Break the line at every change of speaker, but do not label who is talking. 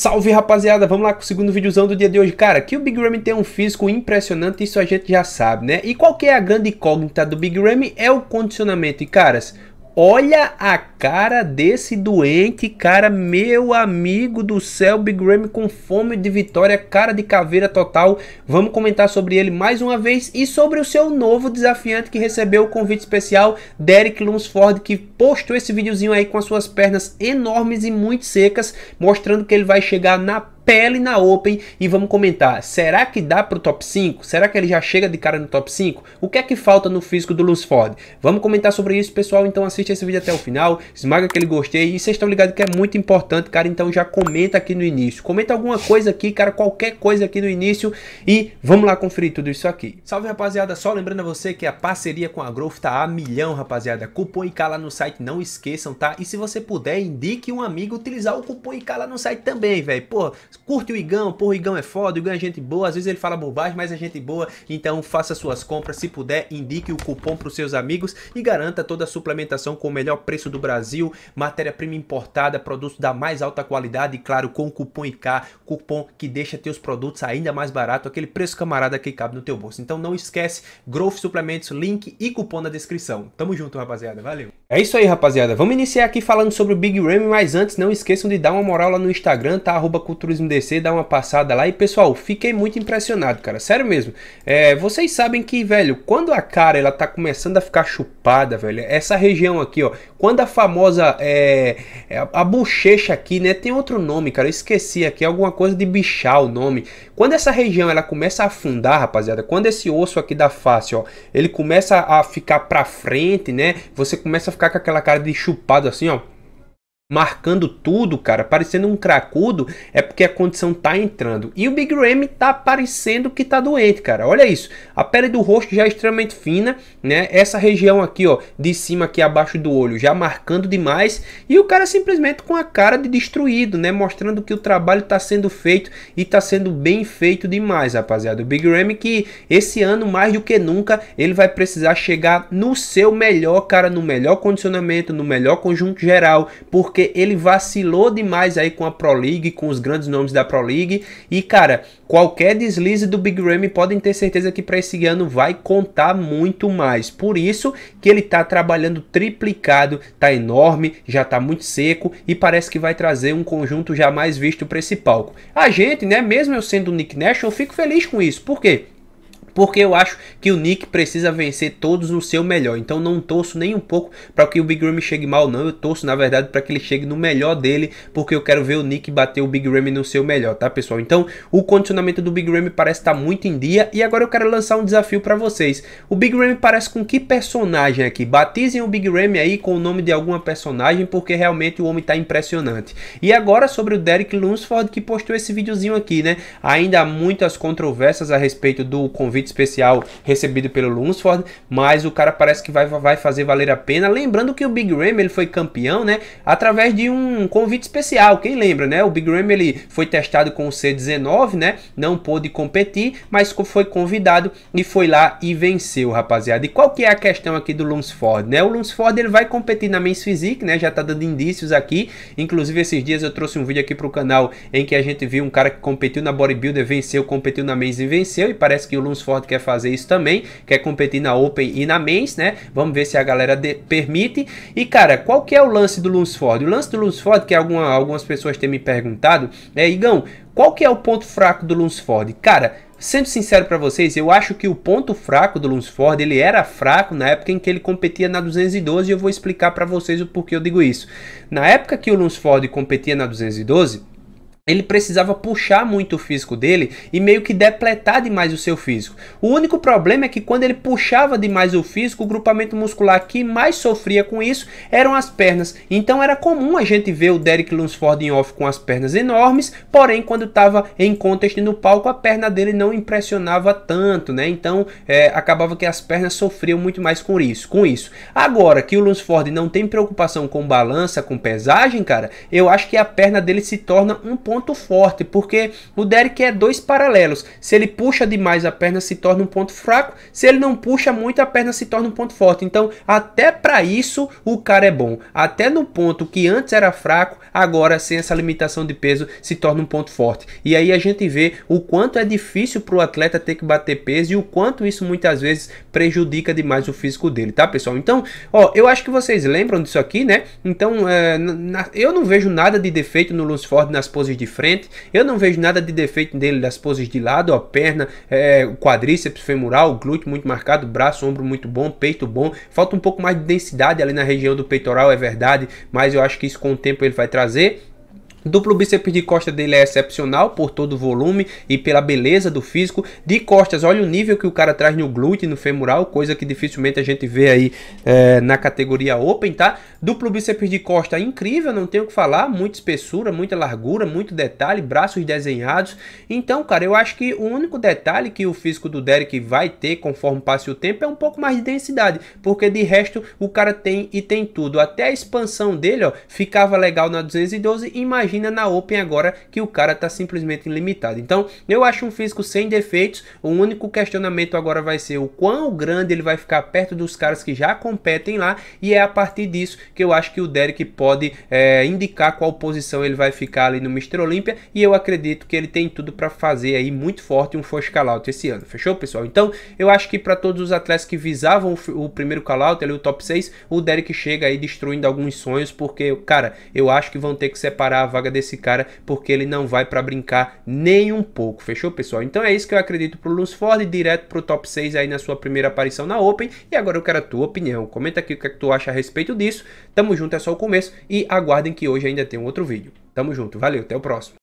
Salve rapaziada, vamos lá com o segundo videozão do dia de hoje. Cara, que o Big Ramy tem um físico impressionante, isso a gente já sabe, né? E qual que é a grande incógnita do Big Ramy? É o condicionamento. E caras, Olha a cara desse doente, cara, meu amigo do céu, Big Ramy com fome de vitória, cara de caveira total. Vamos comentar sobre ele mais uma vez e sobre o seu novo desafiante que recebeu o convite especial, Derek Lunsford, que postou esse videozinho aí com as suas pernas enormes e muito secas, mostrando que ele vai chegar na pele na Open e vamos comentar. Será que dá para o top 5? Será que ele já chega de cara no top 5? O que é que falta no físico do Luz Ford? Vamos comentar sobre isso, pessoal. Então assiste esse vídeo até o final. Esmaga aquele gostei. E vocês estão ligados que é muito importante, cara. Então já comenta aqui no início. Comenta alguma coisa aqui, cara. Qualquer coisa aqui no início. E vamos lá conferir tudo isso aqui. Salve, rapaziada. Só lembrando a você que a é parceria com a Growth tá a milhão, rapaziada. Cupom IK lá no site, não esqueçam, tá? E se você puder, indique um amigo utilizar o cupom IK lá no site também, velho. Pô, curte o Igão, porra, o Igão é foda, o Igão é gente boa, às vezes ele fala bobagem, mas é gente boa, então faça suas compras, se puder, indique o cupom para os seus amigos e garanta toda a suplementação com o melhor preço do Brasil, matéria-prima importada, produtos da mais alta qualidade e claro, com o cupom IK, cupom que deixa teus produtos ainda mais barato, aquele preço camarada que cabe no teu bolso. Então não esquece, Growth Suplementos, link e cupom na descrição. Tamo junto, rapaziada, valeu! É isso aí, rapaziada, vamos iniciar aqui falando sobre o Big Ram, mas antes não esqueçam de dar uma moral lá no Instagram, tá? Arroba Culturismo descer, dar uma passada lá. E pessoal, fiquei muito impressionado, cara. Sério mesmo. É, vocês sabem que, velho, quando a cara ela tá começando a ficar chupada, velho, essa região aqui, ó. Quando a famosa. É, a, é, a bochecha aqui, né? Tem outro nome, cara. Eu esqueci aqui. Alguma coisa de bichar o nome. Quando essa região ela começa a afundar, rapaziada. Quando esse osso aqui da face, ó. Ele começa a ficar pra frente, né? Você começa a ficar com aquela cara de chupado assim, ó marcando tudo, cara, parecendo um cracudo, é porque a condição tá entrando. E o Big Ram tá parecendo que tá doente, cara. Olha isso. A pele do rosto já é extremamente fina, né? Essa região aqui, ó, de cima aqui abaixo do olho, já marcando demais, e o cara simplesmente com a cara de destruído, né? Mostrando que o trabalho tá sendo feito e tá sendo bem feito demais, rapaziada. O Big Ram que esse ano mais do que nunca, ele vai precisar chegar no seu melhor, cara, no melhor condicionamento, no melhor conjunto geral, porque porque ele vacilou demais aí com a Pro League, com os grandes nomes da Pro League. E, cara, qualquer deslize do Big Ramy podem ter certeza que para esse ano vai contar muito mais. Por isso que ele tá trabalhando triplicado, tá enorme, já tá muito seco e parece que vai trazer um conjunto jamais visto para esse palco. A gente, né, mesmo eu sendo o Nick Nash, eu fico feliz com isso. Por quê? porque eu acho que o Nick precisa vencer todos no seu melhor. Então não torço nem um pouco para que o Big Ramy chegue mal, não. Eu torço, na verdade, para que ele chegue no melhor dele, porque eu quero ver o Nick bater o Big Ramy no seu melhor, tá, pessoal? Então o condicionamento do Big Ramy parece estar tá muito em dia. E agora eu quero lançar um desafio para vocês. O Big Ramy parece com que personagem aqui? Batizem o Big Ramy aí com o nome de alguma personagem, porque realmente o homem tá impressionante. E agora sobre o Derek Lunsford que postou esse videozinho aqui, né? Ainda há muitas controvérsias a respeito do convite especial recebido pelo Lunsford, mas o cara parece que vai, vai fazer valer a pena. Lembrando que o Big Ram ele foi campeão, né? Através de um convite especial, quem lembra, né? O Big Ram ele foi testado com o C19, né? Não pôde competir, mas foi convidado e foi lá e venceu, rapaziada. E qual que é a questão aqui do Lunsford, né? O Lunsford ele vai competir na Men's Physique, né? Já tá dando indícios aqui. Inclusive esses dias eu trouxe um vídeo aqui pro canal em que a gente viu um cara que competiu na Bodybuilder, venceu, competiu na Men's e venceu e parece que o Lunsford Ford quer fazer isso também, quer competir na Open e na Mens, né? Vamos ver se a galera de, permite. E cara, qual que é o lance do Lunsford? O lance do Lunsford que alguma, algumas pessoas têm me perguntado, é, Igão, qual que é o ponto fraco do Lunsford? Cara, Sendo sincero para vocês, eu acho que o ponto fraco do Lunsford, ele era fraco na época em que ele competia na 212 e eu vou explicar para vocês o porquê eu digo isso. Na época que o Lunsford competia na 212, ele precisava puxar muito o físico dele e meio que depletar demais o seu físico. O único problema é que quando ele puxava demais o físico, o grupamento muscular que mais sofria com isso eram as pernas. Então era comum a gente ver o Derek Lunsford em off com as pernas enormes, porém quando estava em contest no palco a perna dele não impressionava tanto, né? Então é, acabava que as pernas sofriam muito mais com isso. Com isso. Agora que o Lunsford não tem preocupação com balança, com pesagem, cara, eu acho que a perna dele se torna um ponto ponto forte, porque o Derek é dois paralelos. Se ele puxa demais, a perna se torna um ponto fraco. Se ele não puxa muito, a perna se torna um ponto forte. Então, até para isso, o cara é bom. Até no ponto que antes era fraco, agora, sem essa limitação de peso, se torna um ponto forte. E aí a gente vê o quanto é difícil para o atleta ter que bater peso e o quanto isso muitas vezes prejudica demais o físico dele, tá, pessoal? Então, ó, eu acho que vocês lembram disso aqui, né? Então, é, na, eu não vejo nada de defeito no Lunsford nas poses de frente. Eu não vejo nada de defeito nele das poses de lado, a perna, é, quadríceps femoral, glúteo muito marcado, braço, ombro muito bom, peito bom. Falta um pouco mais de densidade ali na região do peitoral, é verdade, mas eu acho que isso com o tempo ele vai trazer. Duplo bíceps de costa dele é excepcional por todo o volume e pela beleza do físico. De costas, olha o nível que o cara traz no glúteo, no femoral, coisa que dificilmente a gente vê aí é, na categoria Open, tá? Duplo bíceps de costa incrível, não tenho o que falar. Muita espessura, muita largura, muito detalhe, braços desenhados. Então, cara, eu acho que o único detalhe que o físico do Derek vai ter conforme passe o tempo é um pouco mais de densidade, porque de resto o cara tem e tem tudo. Até a expansão dele, ó, ficava legal na 212. Imagina imagina na Open agora que o cara está simplesmente limitado. Então, eu acho um físico sem defeitos. O único questionamento agora vai ser o quão grande ele vai ficar perto dos caras que já competem lá. E é a partir disso que eu acho que o Derek pode é, indicar qual posição ele vai ficar ali no Mister Olímpia. E eu acredito que ele tem tudo para fazer aí muito forte um first call-out esse ano. Fechou, pessoal? Então, eu acho que para todos os atletas que visavam o primeiro call-out, ali o top 6, o Derek chega aí destruindo alguns sonhos, porque, cara, eu acho que vão ter que separar a vaga desse cara porque ele não vai para brincar nem um pouco, fechou, pessoal? Então é isso que eu acredito pro Luz Ford, direto pro top 6 aí na sua primeira aparição na Open. E agora eu quero a tua opinião. Comenta aqui o que, é que tu acha a respeito disso. Tamo junto, é só o começo e aguardem que hoje ainda tem um outro vídeo. Tamo junto, valeu, até o próximo.